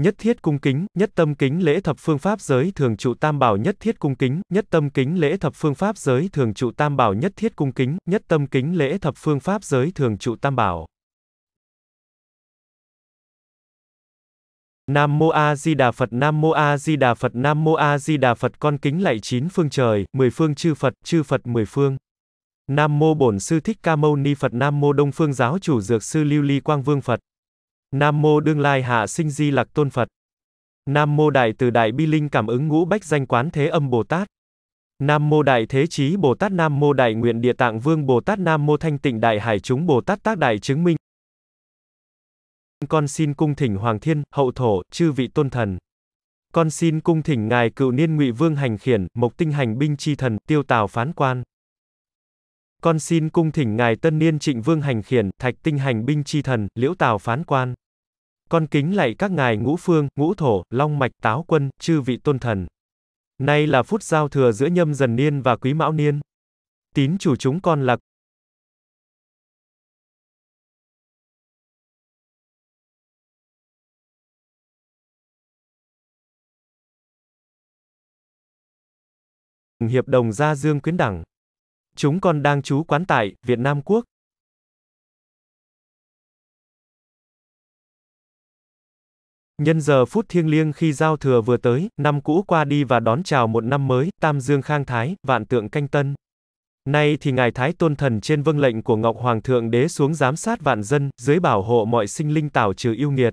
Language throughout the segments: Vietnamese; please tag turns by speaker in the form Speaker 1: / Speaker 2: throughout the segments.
Speaker 1: Nhất thiết cung kính, nhất tâm kính lễ thập phương pháp giới thường trụ tam bảo nhất thiết cung kính, nhất tâm kính lễ thập phương pháp giới thường trụ tam bảo nhất thiết cung kính, nhất tâm kính lễ thập phương pháp giới thường trụ tam bảo. Nam Mô A Di Đà Phật Nam Mô A Di Đà Phật Nam Mô A Di Đà Phật con kính lạy chín phương trời, mười phương chư Phật, chư Phật mười phương. Nam Mô Bổn Sư Thích Ca Mâu Ni Phật Nam Mô Đông Phương Giáo Chủ Dược Sư Lưu Ly Quang Vương Phật. Nam mô đương lai hạ sinh di lạc tôn Phật. Nam mô đại từ đại bi linh cảm ứng ngũ bách danh quán thế âm Bồ Tát. Nam mô đại thế chí Bồ Tát Nam mô đại nguyện địa tạng vương Bồ Tát Nam mô thanh tịnh đại hải chúng Bồ Tát tác đại chứng minh. Con xin cung thỉnh Hoàng Thiên, Hậu Thổ, chư vị tôn thần. Con xin cung thỉnh ngài cựu niên ngụy vương hành khiển, mộc tinh hành binh chi thần, tiêu tào phán quan. Con xin cung thỉnh ngài tân niên trịnh vương hành khiển, thạch tinh hành binh chi thần, liễu tào phán quan. Con kính lạy các ngài ngũ phương, ngũ thổ, long mạch, táo quân, chư vị tôn thần. Nay là phút giao thừa giữa nhâm dần niên và quý mão niên. Tín chủ chúng con là
Speaker 2: Hiệp đồng Gia Dương Quyến Đẳng. Chúng con đang trú quán tại Việt Nam Quốc.
Speaker 1: Nhân giờ phút thiêng liêng khi giao thừa vừa tới, năm cũ qua đi và đón chào một năm mới, tam dương khang thái, vạn tượng canh tân. Nay thì Ngài Thái Tôn Thần trên vâng lệnh của Ngọc Hoàng Thượng Đế xuống giám sát vạn dân, dưới bảo hộ mọi sinh linh tảo trừ yêu nghiệt.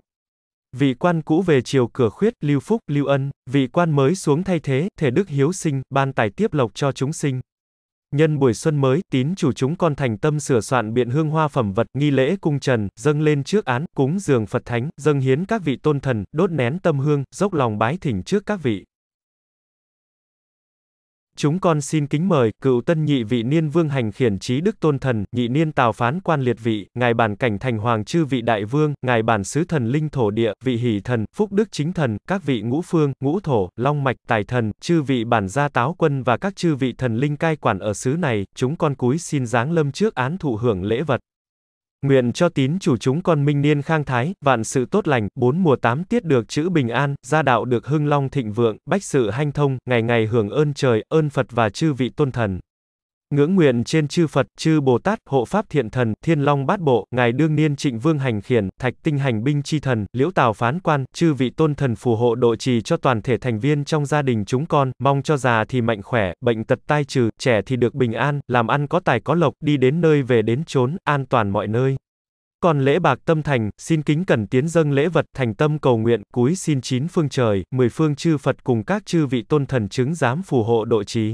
Speaker 1: Vị quan cũ về chiều cửa khuyết, lưu phúc, lưu ân, vị quan mới xuống thay thế, thể đức hiếu sinh, ban tài tiếp lộc cho chúng sinh. Nhân buổi xuân mới, tín chủ chúng con thành tâm sửa soạn biện hương hoa phẩm vật, nghi lễ cung trần, dâng lên trước án, cúng dường Phật Thánh, dâng hiến các vị tôn thần, đốt nén tâm hương, dốc lòng bái thỉnh trước các vị. Chúng con xin kính mời cựu tân nhị vị niên vương hành khiển trí đức tôn thần, nhị niên tào phán quan liệt vị, ngài bản cảnh thành hoàng chư vị đại vương, ngài bản sứ thần linh thổ địa, vị hỷ thần, phúc đức chính thần, các vị ngũ phương, ngũ thổ, long mạch, tài thần, chư vị bản gia táo quân và các chư vị thần linh cai quản ở xứ này, chúng con cúi xin giáng lâm trước án thụ hưởng lễ vật. Nguyện cho tín chủ chúng con minh niên khang thái, vạn sự tốt lành, bốn mùa tám tiết được chữ bình an, gia đạo được hưng long thịnh vượng, bách sự hanh thông, ngày ngày hưởng ơn trời, ơn Phật và chư vị tôn thần. Ngưỡng nguyện trên chư Phật, chư Bồ Tát, hộ Pháp Thiện Thần, Thiên Long Bát Bộ, Ngài Đương Niên Trịnh Vương Hành Khiển, Thạch Tinh Hành Binh Chi Thần, Liễu Tào Phán Quan, chư vị tôn thần phù hộ độ trì cho toàn thể thành viên trong gia đình chúng con, mong cho già thì mạnh khỏe, bệnh tật tai trừ, trẻ thì được bình an, làm ăn có tài có lộc, đi đến nơi về đến chốn, an toàn mọi nơi. Còn lễ bạc tâm thành, xin kính cẩn tiến dâng lễ vật thành tâm cầu nguyện, cúi xin chín phương trời, mười phương chư Phật cùng các chư vị tôn thần chứng giám phù hộ độ trì.